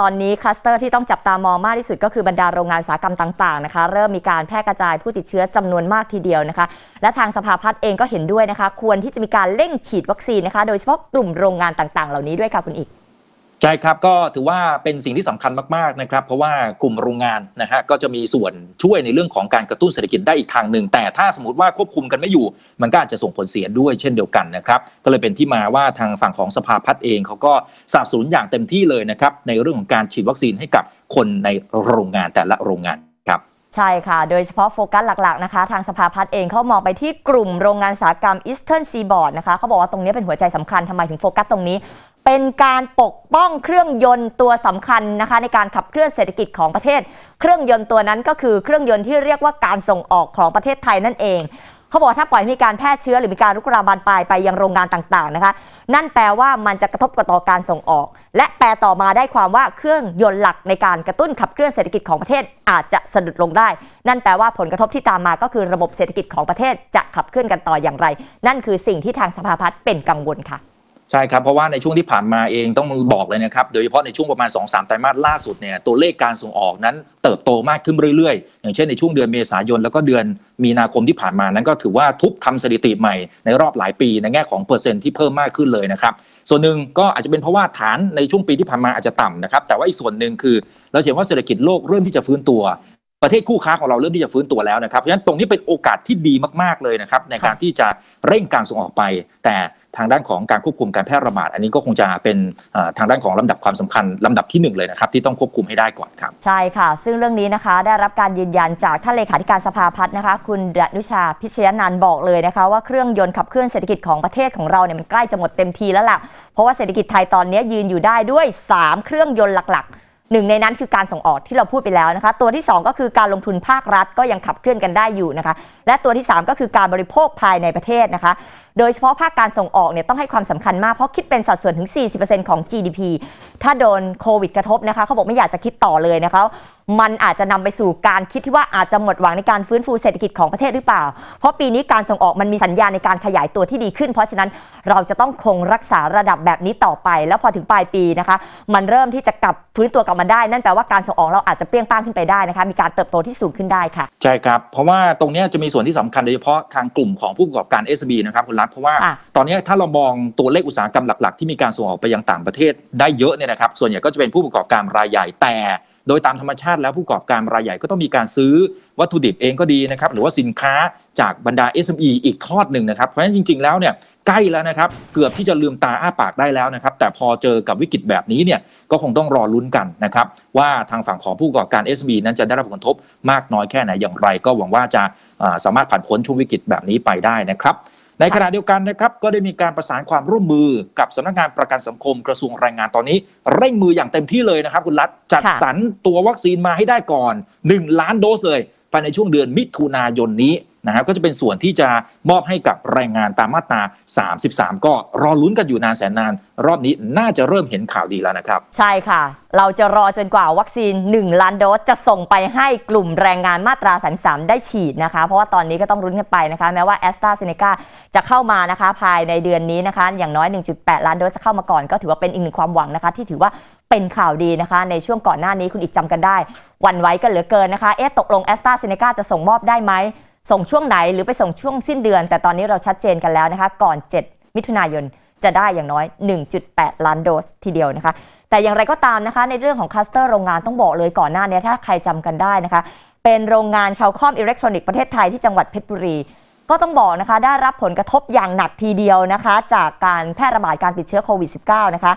ตอนนี้คลัสเตอร์ที่ต้องจับตามองมากที่สุดก็คือบรรดาโรงงานอุตสาหกรรมต่างๆนะคะเริ่มมีการแพร่กระจายผู้ติดเชื้อจำนวนมากทีเดียวนะคะ และทางสภาพัฒน์เองก็เห็นด้วยนะคะควรที่จะมีการเร่งฉีดวัคซีนนะคะโดยเฉพาะกลุ่มโรงงานต่างๆ เหล่านี้ด้วยค่ะคุณอีกใช่ครับก็ถือว่าเป็นสิ่งที่สำคัญมากๆนะครับเพราะว่ากลุ่มโรงงานนะฮะก็จะมีส่วนช่วยในเรื่องของการกระตุ้นเศรษฐกิจได้อีกทางหนึ่งแต่ถ้าสมมติว่าควบคุมกันไม่อยู่ มันก็อาจจะส่งผลเสียด้วยเช่นเดียวกันนะครับก็เลยเป็นที่มาว่าทางฝั่งของสภาพัฒน์เองเขาก็สาับสนุนอย่างเต็มที่เลยนะครับในเรื่องของการฉีดวัคซีนให้กับคนในโรงงานแต่ละโรงงานใช่ค่ะ โดยเฉพาะโฟกัสหลักๆนะคะ ทางสภาพัฒน์เองเขามองไปที่กลุ่มโรงงานอุตสาหกรรมอีสเทิร์นซีบอร์ดนะคะเขาบอกว่าตรงนี้เป็นหัวใจสำคัญทำไมถึงโฟกัสตรงนี้ เป็นการปกป้องเครื่องยนต์ตัวสำคัญนะคะในการขับเคลื่อนเศรษฐกิจของประเทศ เครื่องยนต์ตัวนั้นก็คือเครื่องยนต์ที่เรียกว่าการส่งออกของประเทศไทยนั่นเองเขาบอกถ้าปล่อยมีการแพร่เชื้อหรือมีการลุกลามบานปลาย ไปยังโรงงานต่างๆนะคะ นั่นแปลว่ามันจะกระทบกระต่อการส่งออก และแปลต่อมาได้ความว่าเครื่องยนต์หลักในการกระตุ้นขับเคลื่อนเศรษฐกิจของประเทศอาจจะสะดุดลงได้ นั่นแปลว่าผลกระทบที่ตามมาก็คือระบบเศรษฐกิจของประเทศจะขับเคลื่อนกันต่ออย่างไร นั่นคือสิ่งที่ทางสภาพัฒน์เป็นกังวลค่ะใช่ครับเพราะว่าในช่วงที่ผ่านมาเองต้องบอกเลยนะครับโดยเฉพาะในช่วงประมาณ 2-3ไตรมาสล่าสุดเนี่ยตัวเลขการส่งออกนั้นเติบโตมากขึ้นเรื่อยๆ อย่างเช่นในช่วงเดือนเมษายนแล้วก็เดือนมีนาคมที่ผ่านมา นั้นก็ถือว่าทุบทาสถิติใหม่ในรอบหลายปีในแง่ของเปอร์เซ็นต์ที่เพิ่มมากขึ้นเลยนะครับส่วนหนึ่งก็อาจจะเป็นเพราะว่าฐานในช่วงปีที่ผ่านมาอาจจะต่ำนะครับแต่ว่าอีกส่วนหนึ่งคือเราเห็นว่าเศรษฐกิจโลกเริ่มที่จะฟื้นตัวประเทศคู่ค้าของเราเริ่มที่จะฟื้นตัวแล้วนะครับ เพราะฉะนั้นตรงนี้เป็นโอกาสที่ดีมากๆเลยนะครับ ในการที่จะเร่งการส่งออกไป แต่ทางด้านของการควบคุมการแพร่ระบาดอันนี้ก็คงจะเป็นทางด้านของลำดับความสำคัญลำดับที่1เลยนะครับ ที่ต้องควบคุมให้ได้ก่อนครับ ใช่ค่ะ ซึ่งเรื่องนี้นะคะได้รับการยืนยันจากท่านเลขาธิการสภาพัฒน์นะคะคุณดนุชาพิชยนันบอกเลยนะคะว่าเครื่องยนต์ขับเคลื่อนเศรษฐกิจของประเทศของเราเนี่ยมันใกล้จะหมดเต็มทีแล้วล่ะเพราะว่าเศรษฐกิจไทยตอนนี้ยืนอยู่ได้ด้วย 3 เครื่องยนต์หลักๆหนึ่งในนั้นคือการส่งออกที่เราพูดไปแล้วนะคะ ตัวที่ 2 ก็คือการลงทุนภาครัฐก็ยังขับเคลื่อนกันได้อยู่นะคะ และตัวที่ 3 ก็คือการบริโภคภายในประเทศนะคะ โดยเฉพาะภาคการส่งออกเนี่ยต้องให้ความสำคัญมากเพราะคิดเป็นสัดส่วนถึง 40%ของ GDP ถ้าโดนโควิดกระทบนะคะเขาบอกไม่อยากจะคิดต่อเลยนะคะมันอาจจะนำไปสู่การคิดที่ว่าอาจจะหมดหวังในการฟื้นฟูเศรษฐกิจของประเทศหรือเปล่า เพราะปีนี้การส่งออกมันมีสัญญาณในการขยายตัวที่ดีขึ้น เพราะฉะนั้นเราจะต้องคงรักษาระดับแบบนี้ต่อไป แล้วพอถึงปลายปีนะคะ มันเริ่มที่จะกลับฟื้นตัวกลับมาได้ นั่นแปลว่าการส่งออกเราอาจจะเปรี้ยงป้างขึ้นไปได้นะคะ มีการเติบโตที่สูงขึ้นได้ค่ะ ใช่ครับ เพราะว่าตรงนี้จะมีส่วนที่สำคัญโดยเฉพาะทางกลุ่มของผู้ประกอบการ SB นะครับคุณรัฐเพราะว่าตอนนี้ถ้าเรามองตัวเลขอุตสาหกรรมหลักๆที่มีการส่งออกไปยังต่างประเทศได้เยอะเนี่ยนะครับ ส่วนใหญ่ก็จะเป็นผู้ประกอบการรายใหญ่แต่ โดยตามธรรมชาติติแล้วผู้ประกอบการรายใหญ่ก็ต้องมีการซื้อวัตถุดิบเองก็ดีนะครับ หรือว่าสินค้าจากบรรดา SME อีกทอดหนึ่งนะครับ เพราะฉะนั้นจริงๆแล้วเนี่ยใกล้แล้วนะครับเกือบที่จะลืมตาอ้าปากได้แล้วนะครับแต่พอเจอกับวิกฤตแบบนี้เนี่ยก็คงต้องรอลุ้นกันนะครับ ว่าทางฝั่งของผู้ประกอบการ SME นั้นจะได้รับผลกระทบมากน้อยแค่ไหนอย่างไร ก็หวังว่าจะสามารถผ่านพ้นช่วงวิกฤตแบบนี้ไปได้นะครับในขณะเดียวกันนะครับ ก็ได้มีการประสานความร่วมมือกับสำนักงานประกันสังคมกระทรวงแรงงานตอนนี้ เร่งมืออย่างเต็มที่เลยนะครับคุณรัฐจัดสรรตัววัคซีนมาให้ได้ก่อน 1 ล้านโดสเลยภายในช่วงเดือนมิถุนายนนี้นะครับก็จะเป็นส่วนที่จะมอบให้กับแรงงานตามมาตรา 33 ก็รอลุ้นกันอยู่นานแสนนาน รอบนี้น่าจะเริ่มเห็นข่าวดีแล้วนะครับ ใช่ค่ะ เราจะรอจนกว่าวัคซีน 1 ล้านโดสจะส่งไปให้กลุ่มแรงงานมาตรา33 ได้ฉีดนะคะ เพราะว่าตอนนี้ก็ต้องรุ้นกันไปนะคะ แม้ว่าแอสตราเซเนกาจะเข้ามานะคะ ภายในเดือนนี้นะคะ อย่างน้อย1.8ล้านโดสจะเข้ามาก่อน ก็ถือว่าเป็นอีกหนึ่งความหวังนะคะ ที่ถือว่าเป็นข่าวดีนะคะ ในช่วงก่อนหน้านี้คุณอีกจำกันได้ วันไว้กันเหลือเกินนะคะเอ๊ะตกลงแอสตราเซเนกาจะส่งมอบได้ไหมส่งช่วงไหนหรือไปส่งช่วงสิ้นเดือน แต่ตอนนี้เราชัดเจนกันแล้วนะคะ ก่อน 7 มิถุนายนจะได้อย่างน้อย 1.8 ล้านโดสทีเดียวนะคะ แต่อย่างไรก็ตามนะคะ ในเรื่องของคลัสเตอร์โรงงานต้องบอกเลยก่อนหน้านี้ถ้าใครจำกันได้นะคะ เป็นโรงงานแคลคอมอิเล็กทรอนิกส์ประเทศไทยที่จังหวัดเพชรบุรี ก็ต้องบอกนะคะ ได้รับผลกระทบอย่างหนักทีเดียวนะคะจากการแพร่ระบาดการติดเชื้อโควิด -19 นะคะ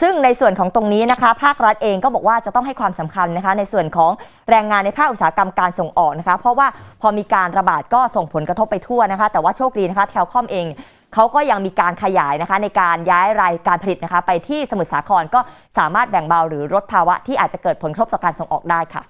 ซึ่งในส่วนของตรงนี้นะคะ ภาครัฐเองก็บอกว่าจะต้องให้ความสำคัญนะคะในส่วนของแรงงานในภาค อุตสาหกรรมการส่งออกนะคะ เพราะว่าพอมีการระบาดก็ส่งผลกระทบไปทั่วนะคะ แต่ว่าโชคดีนะคะแวขคอมเองเขาก็ยังมีการขยายนะคะในการย้ายรายการผลิตนะคะไปที่สมุทรสาครก็สามารถแบ่งเบาหรือลดภาวะที่อาจจะเกิดผลกระทบต่อการส่งออกได้ค่ะ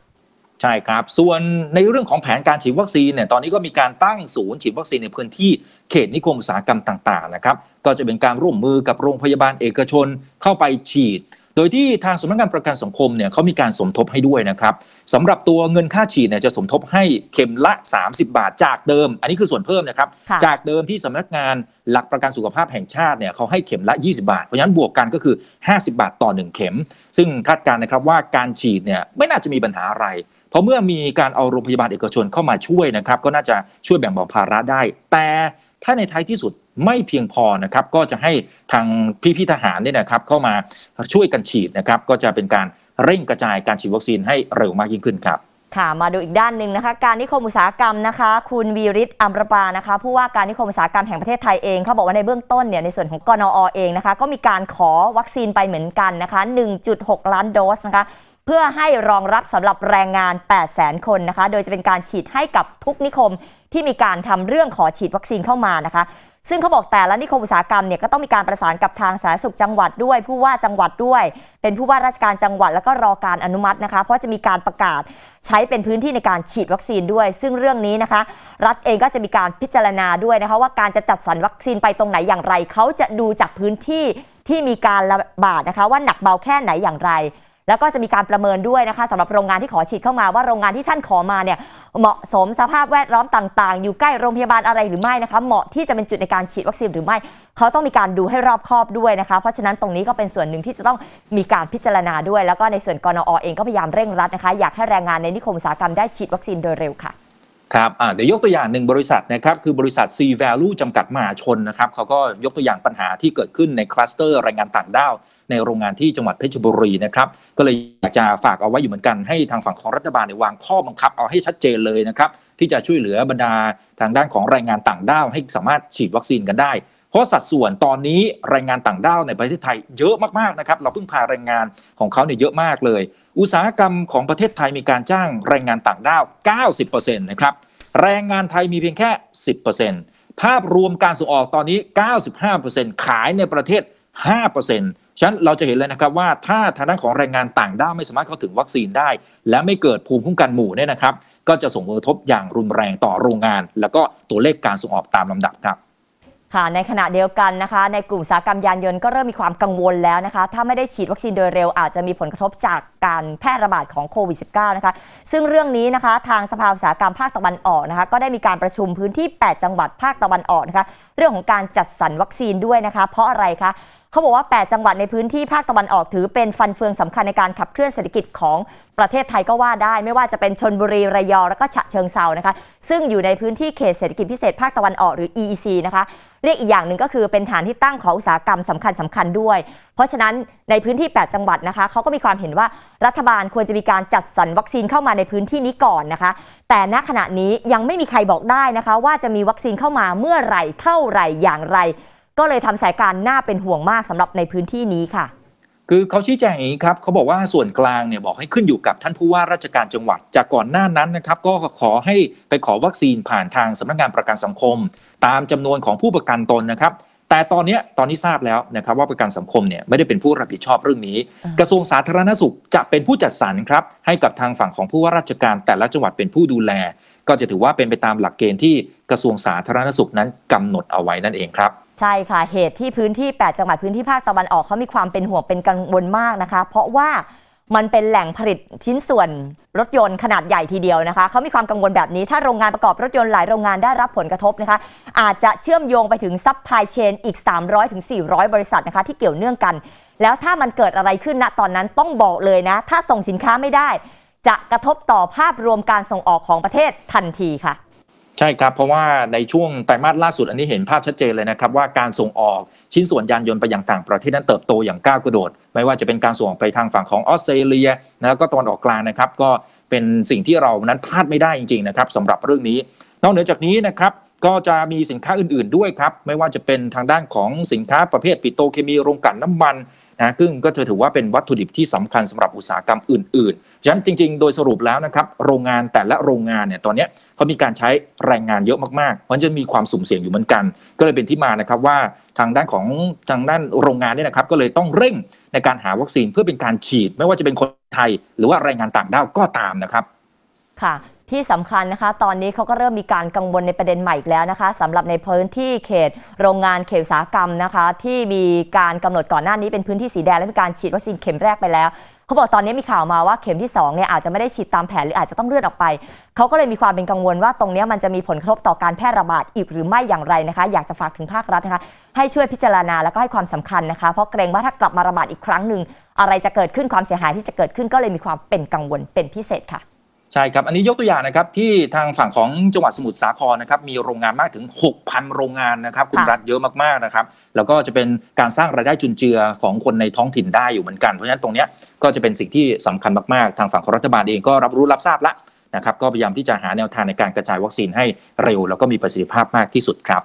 ใช่ครับ ส่วนในเรื่องของแผนการฉีดวัคซีนเนี่ยตอนนี้ก็มีการตั้งศูนย์ฉีดวัคซีนในพื้นที่เขตนิคมอุตสาหกรรมต่างๆนะครับก็จะเป็นการร่วมมือกับโรงพยาบาลเอกชนเข้าไปฉีด โดยที่ทางสำนักงานประกันสังคมเนี่ยเขามีการสมทบให้ด้วยนะครับสำหรับตัวเงินค่าฉีดเนี่ยจะสมทบให้เข็มละ 30 บาทจากเดิม อันนี้คือส่วนเพิ่มนะครับจากเดิมที่สำนักงานหลักประกันสุขภาพแห่งชาติเนี่ยเขาให้เข็มละ20บาทเพราะฉะนั้นบวกกันก็คือ 50 บาทต่อ 1 เข็ม ซึ่งคาดการณ์นะครับว่าการฉีดเนี่ยไม่น่าจะมีปัญหาอะไร เพราะเมื่อมีการเอาโรงพยาบาลเอกชนเข้ามาช่วยนะครับ ก็น่าจะช่วยแบ่งเบาภาระได้ แต่ถ้าในท้ายที่สุดไม่เพียงพอนะครับ ก็จะให้ทางพี่ๆทหารเนี่ยนะครับเข้ามา ช่วยกันฉีดนะครับ ก็จะเป็นการเร่งกระจายการฉีดวัคซีนให้เร็วมากยิ่งขึ้นครับค่ะมาดูอีกด้านหนึ่งนะคะ การนิคมอุตสาหกรรมนะคะ คุณวีริศอัมรปานะคะผู้ว่าการนิคมอุตสาหกรรมแห่งประเทศไทยเองเขาบอกว่าในเบื้องต้นเนี่ยในส่วนของกนอเองนะคะก็มีการขอวัคซีนไปเหมือนกันนะคะ 1.6 ล้านโดสนะคะเพื่อให้รองรับสำหรับแรงงาน 800,000 คนนะคะ โดยจะเป็นการฉีดให้กับทุกนิคมที่มีการทำเรื่องขอฉีดวัคซีนเข้ามานะคะ ซึ่งเขาบอกแต่ละนิคมอุตสาหกรรมเนี่ยก็ต้องมีการประสานกับทางสาธารณสุขจังหวัดด้วย ผู้ว่าจังหวัดด้วย เป็นผู้ว่าราชการจังหวัดแล้วก็รอการอนุมัตินะคะ เพราะจะมีการประกาศใช้เป็นพื้นที่ในการฉีดวัคซีนด้วย ซึ่งเรื่องนี้นะคะรัฐเองก็จะมีการพิจารณาด้วยนะคะว่าการจะจัดสรรวัคซีนไปตรงไหนอย่างไร เขาจะดูจากพื้นที่ที่มีการระบาดนะคะว่าหนักเบาแค่ไหนอย่างไรแล้วก็จะมีการประเมินด้วยนะคะสำหรับโรงงานที่ขอฉีดเข้ามาว่าโรงงานที่ท่านขอมาเนี่ย เหมาะสมสภาพแวดล้อมต่าง ๆ อยู่ใกล้โรงพยาบาลอะไรหรือไม่นะคะ เหมาะที่จะเป็นจุดในการฉีดวัคซีนหรือไม่ เขาต้องมีการดูให้รอบคอบด้วยนะคะเพราะฉะนั้นตรงนี้ก็เป็นส่วนหนึ่งที่จะต้องมีการพิจารณาด้วย แล้วก็ในส่วนกรนอเองก็พยายามเร่งรัดนะคะอยากให้แรงงานในนิคมอุตสาหกรรมได้ฉีดวัคซีนโดยเร็วค่ะครับเดี๋ยวยกตัวอย่างหนึ่งบริษัทนะครับคือบริษัท C Value จำกัดมหาชนนะครับเขาก็ยกตัวอย่างปัญหาที่เกิดขึ้นในคลัสเตอร์แรงงานต่างด้าวในโรงงานที่จังหวัดเพชรบุรีนะครับก็เลยอยากจะฝากเอาไว้อยู่เหมือนกันให้ทางฝั่งของรัฐบาลในวางข้อบังคับเอาให้ชัดเจนเลยนะครับ ที่จะช่วยเหลือบรรดาทางด้านของแรงงานต่างด้าว ให้สามารถฉีดวัคซีนกันได้ เพราะสัดส่วนตอนนี้แรงงานต่างด้าวในประเทศไทยเยอะมากๆนะครับเราเพิ่งพาแรงงานของเขาเนี่ยเยอะมากเลย อุตสาหกรรมของประเทศไทยมีการจ้างแรงงานต่างด้าว90%นะครับแรงงานไทยมีเพียงแค่ 10%ภาพรวมการส่งออกตอนนี้ 95%ขายในประเทศ5%ฉะนั้นเราจะเห็นเลยนะครับว่าถ้าทางด้านของแรงงานต่างด้าวไม่สามารถเข้าถึงวัคซีนได้ และไม่เกิดภูมิคุ้มกันหมู่เนี่ยนะครับ ก็จะส่งผลกระทบอย่างรุนแรงต่อโรงงาน แล้วก็ตัวเลขการส่งออกตามลำดับครับ ค่ะ ในขณะเดียวกันนะคะ ในกลุ่มสาหกรรมยานยนต์ก็เริ่มมีความกังวลแล้วนะคะถ้าไม่ได้ฉีดวัคซีนโดยเร็ว อาจจะมีผลกระทบจากการแพร่ระบาดของโควิด -19 นะคะซึ่งเรื่องนี้นะคะ ทางสภาอุตสาหกรรมภาคตะวันออกนะคะ ก็ได้มีการประชุมพื้นที่ 8 จังหวัดภาคตะวันออกนะคะ เรื่องของการจัดสรรวัคซีนด้วยนะคะ เพราะอะไรคะเขาบอกว่า 8 จังหวัดในพื้นที่ภาคตะวันออกถือเป็นฟันเฟืองสำคัญในการขับเคลื่อนเศรษฐกิจของประเทศไทยก็ว่าได้ ไม่ว่าจะเป็นชนบุรี ระยอง แล้วก็ฉะเชิงเซานะคะ ซึ่งอยู่ในพื้นที่เขตเศรษฐกิจพิเศษภาคตะวันออกหรือ EEC นะคะ เรียกอีกอย่างหนึ่งก็คือเป็นฐานที่ตั้งของอุตสาหกรรมสำคัญสำคัญด้วย เพราะฉะนั้นในพื้นที่ 8 จังหวัดนะคะ เขาก็มีความเห็นว่ารัฐบาลควรจะมีการจัดสรรวัคซีนเข้ามาในพื้นที่นี้ก่อนนะคะ แต่ณขณะนี้ยังไม่มีใครบอกได้นะคะว่าจะมีวัคซีนเข้ามาเมื่อไหร่เท่าไหร่อย่างไรก็เลยทำสายการน่าเป็นห่วงมากสำหรับในพื้นที่นี้ค่ะ คือเขาชี้แจงอย่างนี้ครับเขาบอกว่าส่วนกลางเนี่ยบอกให้ขึ้นอยู่กับท่านผู้ว่าราชการจังหวัด จากก่อนหน้านั้นนะครับ ก็ขอให้ไปขอวัคซีนผ่านทางสำนักงานประกันสังคม ตามจำนวนของผู้ประกันตนนะครับ แต่ตอนนี้ตอนนี้ทราบแล้วนะครับว่าประกันสังคมเนี่ยไม่ได้เป็นผู้รับผิดชอบเรื่องนี้ กระทรวงสาธารณสุขจะเป็นผู้จัดสรรครับให้กับทางฝั่งของผู้ว่าราชการแต่ละจังหวัดเป็นผู้ดูแล ก็จะถือว่าเป็นไปตามหลักเกณฑ์ที่กระทรวงสาธารณสุขนั้นกำหนดเอาไว้นั่นเองครับใช่ค่ะ เหตุที่พื้นที่ 8จังหวัดพื้นที่ภาคตะวันออกเขามีความเป็นห่วงเป็นกังวลมากนะคะ เพราะว่ามันเป็นแหล่งผลิตชิ้นส่วนรถยนต์ขนาดใหญ่ทีเดียวนะคะ เขามีความกังวลแบบนี้ ถ้าโรงงานประกอบรถยนต์หลายโรงงานได้รับผลกระทบนะคะ อาจจะเชื่อมโยงไปถึงซัพพลายเชนอีก 300-400 บริษัทนะคะที่เกี่ยวเนื่องกัน แล้วถ้ามันเกิดอะไรขึ้นณนะตอนนั้นต้องบอกเลยนะ ถ้าส่งสินค้าไม่ได้ จะกระทบต่อภาพรวมการส่งออกของประเทศทันทีค่ะใช่ครับเพราะว่าในช่วงไตรมาสล่าสุดอันนี้เห็นภาพชัดเจนเลยนะครับว่าการส่งออกชิ้นส่วนยานยนต์ไปยังต่างประเทศนั้นเติบโตอย่างก้าวกระโดดไม่ว่าจะเป็นการส่งไปทางฝั่งของออสเตรเลียนะก็ตอนออกกลางนะครับก็เป็นสิ่งที่เรานั้นพลาดไม่ได้จริงๆนะครับสำหรับเรื่องนี้ นอกเหนือจากนี้นะครับก็จะมีสินค้าอื่นๆด้วยครับไม่ว่าจะเป็นทางด้านของสินค้าประเภทปิโตเคมีโรงกลั่นน้ำมันนะซึ่งก็จะถือว่าเป็นวัตถุดิบที่สำคัญสำหรับอุตสาหกรรมอื่นๆฉะนั้นจริงๆ โดยสรุปแล้วนะครับ โรงงานแต่ละโรงงานเนี่ยตอนนี้เขามีการใช้แรงงานเยอะมากๆ มันจะมีความสุ่มเสี่ยงอยู่เหมือนกัน ก็เลยเป็นที่มานะครับว่าทางด้านของทางด้านโรงงานเนี่ยนะครับ ก็เลยต้องเร่งในการหาวัคซีนเพื่อเป็นการฉีดไม่ว่าจะเป็นคนไทย หรือว่าแรงงานต่างด้าวก็ตามนะครับ ค่ะที่สำคัญนะคะ ตอนนี้เขาก็เริ่มมีการกังวลในประเด็นใหม่อีกแล้วนะคะ สำหรับในพื้นที่เขต โรงงานเขตสาหกรรมนะคะ ที่มีการกำหนดก่อนหน้านี้ เป็นพื้นที่สีแดง และมีการฉีดวัคซีนเข็มแรกไปแล้ว เขาบอกตอนนี้มีข่าวมาว่าเข็มที่2เนี่ยอาจจะไม่ได้ฉีดตามแผนหรืออาจจะต้องเลื่อนออกไป เขาก็เลยมีความเป็นกังวลว่าตรงนี้มันจะมีผลกระทบต่อการแพร่ระบาดอีกหรือไม่อย่างไรนะคะ อยากจะฝากถึงภาครัฐนะคะ ให้ช่วยพิจารณาแล้วก็ให้ความสำคัญนะคะ เพราะเกรงว่าถ้ากลับมาระบาดอีกครั้งหนึ่งอะไรจะเกิดขึ้นความเสียหายที่จะเกิดขึ้น ก็เลยมีความเป็นกังวลเป็นพิเศษค่ะใช่ครับ อันนี้ยกตัวอย่างนะครับที่ทางฝั่งของจังหวัดสมุทรสาครนะครับมีโรงงานมากถึง 6,000 โรงงานนะครับคุณรัฐเยอะมากๆนะครับแล้วก็จะเป็นการสร้างรายได้จุนเจือของคนในท้องถิ่นได้อยู่เหมือนกันเพราะฉะนั้นตรงนี้ก็จะเป็นสิ่งที่สำคัญมากๆทางฝั่งของรัฐบาลเองก็รับรู้รับทราบละนะครับก็พยายามที่จะหาแนวทางในการกระจายวัคซีนให้เร็ว แล้วก็มีประสิทธิภาพมากที่สุดครับ